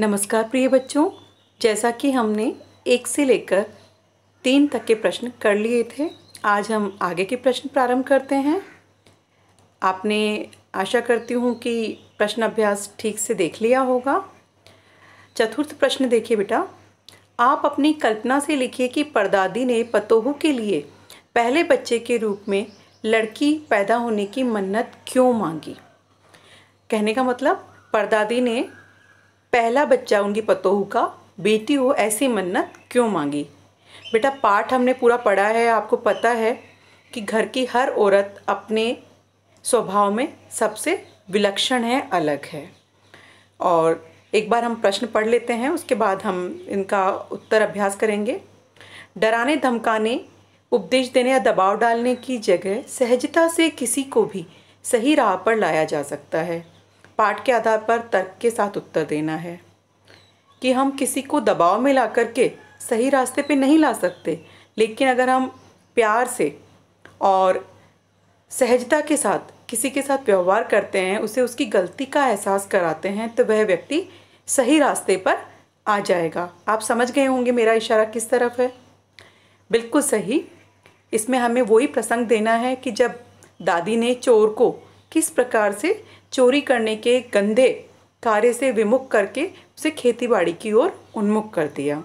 नमस्कार प्रिय बच्चों जैसा कि हमने एक से लेकर तीन तक के प्रश्न कर लिए थे आज हम आगे के प्रश्न प्रारंभ करते हैं आपने आशा करती हूँ कि प्रश्न अभ्यास ठीक से देख लिया होगा चतुर्थ प्रश्न देखिए बेटा आप अपनी कल्पना से लिखिए कि परदादी ने पतोहू के लिए पहले बच्चे के रूप में लड़की पैदा होने की मन्नत क्यों मांगी कहने का मतलब परदादी ने पहला बच्चा उनकी पतोहू का बेटी हो ऐसी मन्नत क्यों मांगी बेटा पाठ हमने पूरा पढ़ा है आपको पता है कि घर की हर औरत अपने स्वभाव में सबसे विलक्षण है अलग है और एक बार हम प्रश्न पढ़ लेते हैं उसके बाद हम इनका उत्तर अभ्यास करेंगे डराने धमकाने उपदेश देने या दबाव डालने की जगह सहजता से किसी को भी सही राह पर लाया जा सकता है पाठ के आधार पर तर्क के साथ उत्तर देना है कि हम किसी को दबाव में ला करके सही रास्ते पे नहीं ला सकते लेकिन अगर हम प्यार से और सहजता के साथ किसी के साथ व्यवहार करते हैं उसे उसकी गलती का एहसास कराते हैं तो वह व्यक्ति सही रास्ते पर आ जाएगा आप समझ गए होंगे मेरा इशारा किस तरफ है बिल्कुल सही इसमें हमें वही प्रसंग देना है कि जब दादी ने चोर को किस प्रकार से चोरी करने के गंदे कार्य से विमुख करके उसे खेतीबाड़ी की ओर उन्मुख कर दिया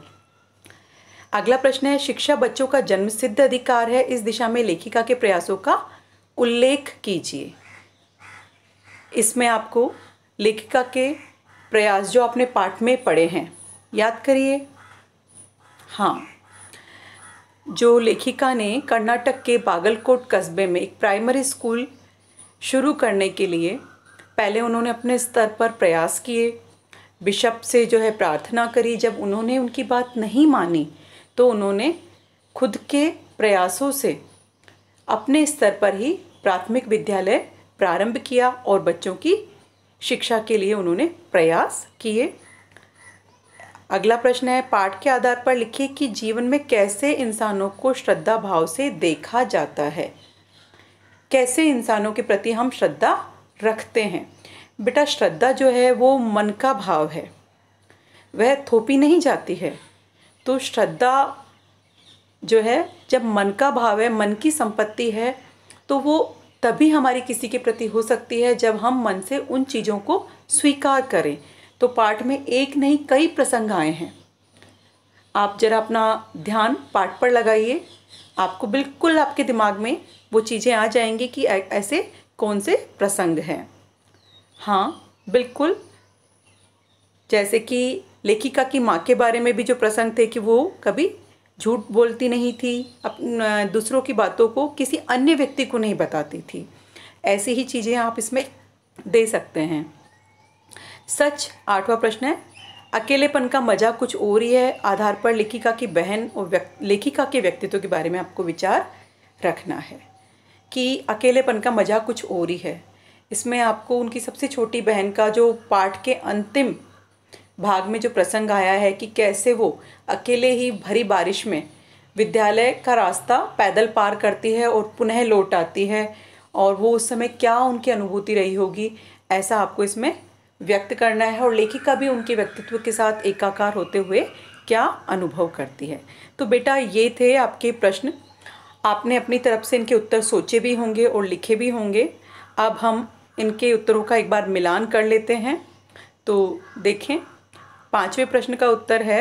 अगला प्रश्न है शिक्षा बच्चों का जन्मसिद्ध अधिकार है इस दिशा में लेखिका के प्रयासों का उल्लेख कीजिए इसमें आपको लेखिका के प्रयास जो आपने पाठ में पढ़े हैं याद करिए हाँ जो लेखिका ने कर्नाटक के बागलकोट कस्बे में एक प्राइमरी स्कूल शुरू करने के लिए पहले उन्होंने अपने स्तर पर प्रयास किए बिशप से जो है प्रार्थना करी जब उन्होंने उनकी बात नहीं मानी तो उन्होंने खुद के प्रयासों से अपने स्तर पर ही प्राथमिक विद्यालय प्रारंभ किया और बच्चों की शिक्षा के लिए उन्होंने प्रयास किए अगला प्रश्न है पाठ के आधार पर लिखिए कि जीवन में कैसे इंसानों को श्रद्धा भाव से देखा जाता है कैसे इंसानों के प्रति हम श्रद्धा रखते हैं बेटा श्रद्धा जो है वो मन का भाव है वह थोपी नहीं जाती है तो श्रद्धा जो है जब मन का भाव है मन की संपत्ति है तो वो तभी हमारी किसी के प्रति हो सकती है जब हम मन से उन चीज़ों को स्वीकार करें तो पाठ में एक नहीं कई प्रसंग आए हैं आप जरा अपना ध्यान पाठ पर लगाइए आपको बिल्कुल आपके दिमाग में वो चीज़ें आ जाएंगी कि ऐसे कौन से प्रसंग हैं हाँ बिल्कुल जैसे कि लेखिका की माँ के बारे में भी जो प्रसंग थे कि वो कभी झूठ बोलती नहीं थी अप दूसरों की बातों को किसी अन्य व्यक्ति को नहीं बताती थी ऐसी ही चीज़ें आप इसमें दे सकते हैं सच आठवां प्रश्न है अकेलेपन का मजा कुछ और ही है आधार पर लेखिका की बहन और लेखिका के व्यक्तित्व के बारे में आपको विचार रखना है कि अकेलेपन का मज़ा कुछ और ही है इसमें आपको उनकी सबसे छोटी बहन का जो पाठ के अंतिम भाग में जो प्रसंग आया है कि कैसे वो अकेले ही भरी बारिश में विद्यालय का रास्ता पैदल पार करती है और पुनः लौट आती है और वो उस समय क्या उनकी अनुभूति रही होगी ऐसा आपको इसमें व्यक्त करना है और लेखिका भी उनके व्यक्तित्व के साथ एकाकार होते हुए क्या अनुभव करती है तो बेटा ये थे आपके प्रश्न आपने अपनी तरफ से इनके उत्तर सोचे भी होंगे और लिखे भी होंगे अब हम इनके उत्तरों का एक बार मिलान कर लेते हैं तो देखें पांचवें प्रश्न का उत्तर है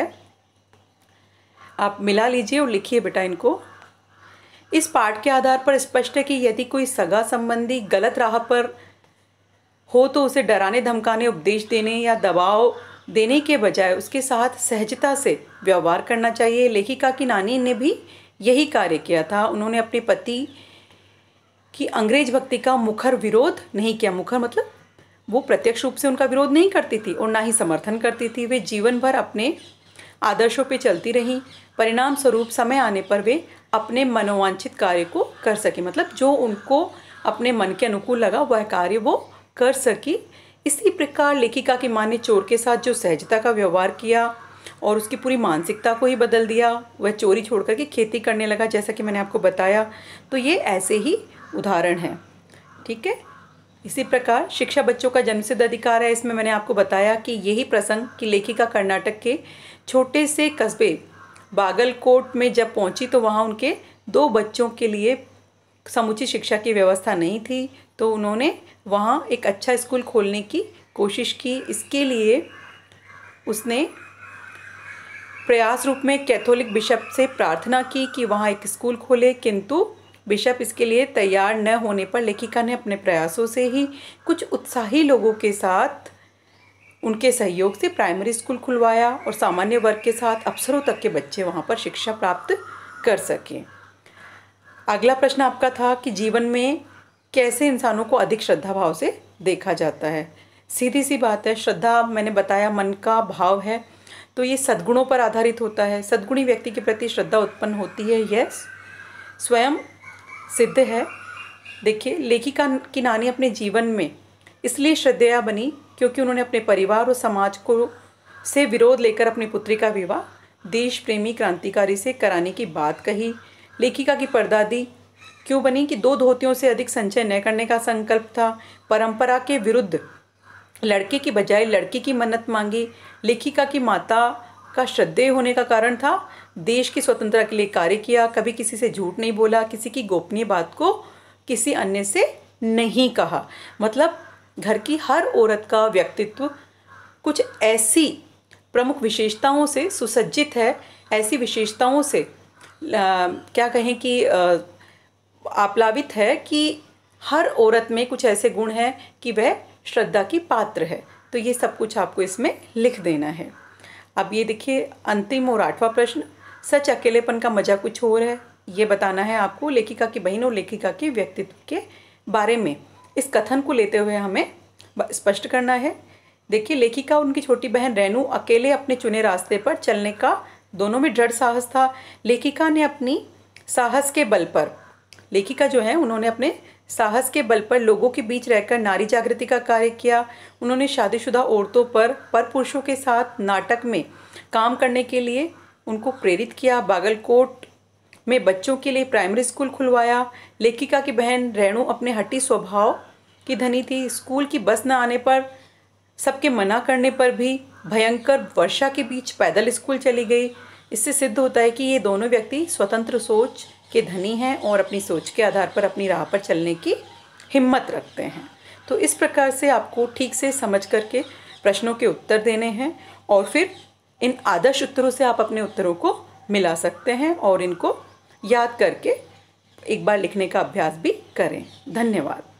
आप मिला लीजिए और लिखिए बेटा इनको इस पाठ के आधार पर स्पष्ट है कि यदि कोई सगा संबंधी गलत राह पर हो तो उसे डराने धमकाने उपदेश देने या दबाव देने के बजाय उसके साथ सहजता से व्यवहार करना चाहिए लेखिका की नानी ने भी यही कार्य किया था उन्होंने अपने पति की अंग्रेज भक्ति का मुखर विरोध नहीं किया मुखर मतलब वो प्रत्यक्ष रूप से उनका विरोध नहीं करती थी और ना ही समर्थन करती थी वे जीवन भर अपने आदर्शों पर चलती रहीं परिणाम स्वरूप समय आने पर वे अपने मनोवांछित कार्य को कर सके मतलब जो उनको अपने मन के अनुकूल लगा वह कार्य वो कर सकी इसी प्रकार लेखिका की माँ ने चोर के साथ जो सहजता का व्यवहार किया और उसकी पूरी मानसिकता को ही बदल दिया वह चोरी छोड़ करके खेती करने लगा जैसा कि मैंने आपको बताया तो ये ऐसे ही उदाहरण हैं ठीक है इसी प्रकार शिक्षा बच्चों का जन्मसिद्ध अधिकार है इसमें मैंने आपको बताया कि यही प्रसंग कि लेखिका कर्नाटक के छोटे से कस्बे बागलकोट में जब पहुंची तो वहाँ उनके दो बच्चों के लिए समुचित शिक्षा की व्यवस्था नहीं थी तो उन्होंने वहाँ एक अच्छा स्कूल खोलने की कोशिश की इसके लिए उसने प्रयास रूप में कैथोलिक बिशप से प्रार्थना की कि वहाँ एक स्कूल खोले किंतु बिशप इसके लिए तैयार न होने पर लेखिका ने अपने प्रयासों से ही कुछ उत्साही लोगों के साथ उनके सहयोग से प्राइमरी स्कूल खुलवाया और सामान्य वर्ग के साथ अफसरों तक के बच्चे वहाँ पर शिक्षा प्राप्त कर सकें अगला प्रश्न आपका था कि जीवन में कैसे इंसानों को अधिक श्रद्धा भाव से देखा जाता है सीधी सी बात है श्रद्धा मैंने बताया मन का भाव है तो ये सद्गुणों पर आधारित होता है सद्गुणी व्यक्ति के प्रति श्रद्धा उत्पन्न होती है यस स्वयं सिद्ध है देखिए लेखिका की नानी अपने जीवन में इसलिए श्रद्धेया बनी क्योंकि उन्होंने अपने परिवार और समाज को से विरोध लेकर अपनी पुत्री का विवाह देश प्रेमी क्रांतिकारी से कराने की बात कही लेखिका की परदादी क्यों बनी कि दो धोतियों से अधिक संचय न करने का संकल्प था परंपरा के विरुद्ध लड़के की बजाय लड़के की मन्नत मांगी लेखिका की माता का श्रद्धेय होने का कारण था देश की स्वतंत्रता के लिए कार्य किया कभी किसी से झूठ नहीं बोला किसी की गोपनीय बात को किसी अन्य से नहीं कहा मतलब घर की हर औरत का व्यक्तित्व कुछ ऐसी प्रमुख विशेषताओं से सुसज्जित है ऐसी विशेषताओं से आ, क्या कहें कि आप्लावित है कि हर औरत में कुछ ऐसे गुण हैं कि वह श्रद्धा की पात्र है तो ये सब कुछ आपको इसमें लिख देना है अब ये देखिए अंतिम और आठवां प्रश्न सच अकेलेपन का मजा कुछ और है ये बताना है आपको लेखिका की बहन और लेखिका के व्यक्तित्व के बारे में इस कथन को लेते हुए हमें स्पष्ट करना है देखिए लेखिका उनकी छोटी बहन रेनू अकेले अपने चुने रास्ते पर चलने का दोनों में दृढ़ साहस था लेखिका ने अपनी साहस के बल पर लेखिका जो है उन्होंने अपने साहस के बल पर लोगों के बीच रहकर नारी जागृति का कार्य किया उन्होंने शादीशुदा औरतों पर पर पुरुषों के साथ नाटक में काम करने के लिए उनको प्रेरित किया बागलकोट में बच्चों के लिए प्राइमरी स्कूल खुलवाया लेखिका की बहन रेणु अपने हट्टी स्वभाव की धनी थी स्कूल की बस न आने पर सबके मना करने पर भी भयंकर वर्षा के बीच पैदल स्कूल चली गई इससे सिद्ध होता है कि ये दोनों व्यक्ति स्वतंत्र सोच के धनी हैं और अपनी सोच के आधार पर अपनी राह पर चलने की हिम्मत रखते हैं तो इस प्रकार से आपको ठीक से समझ करके प्रश्नों के उत्तर देने हैं और फिर इन आदर्श उत्तरों से आप अपने उत्तरों को मिला सकते हैं और इनको याद करके एक बार लिखने का अभ्यास भी करें धन्यवाद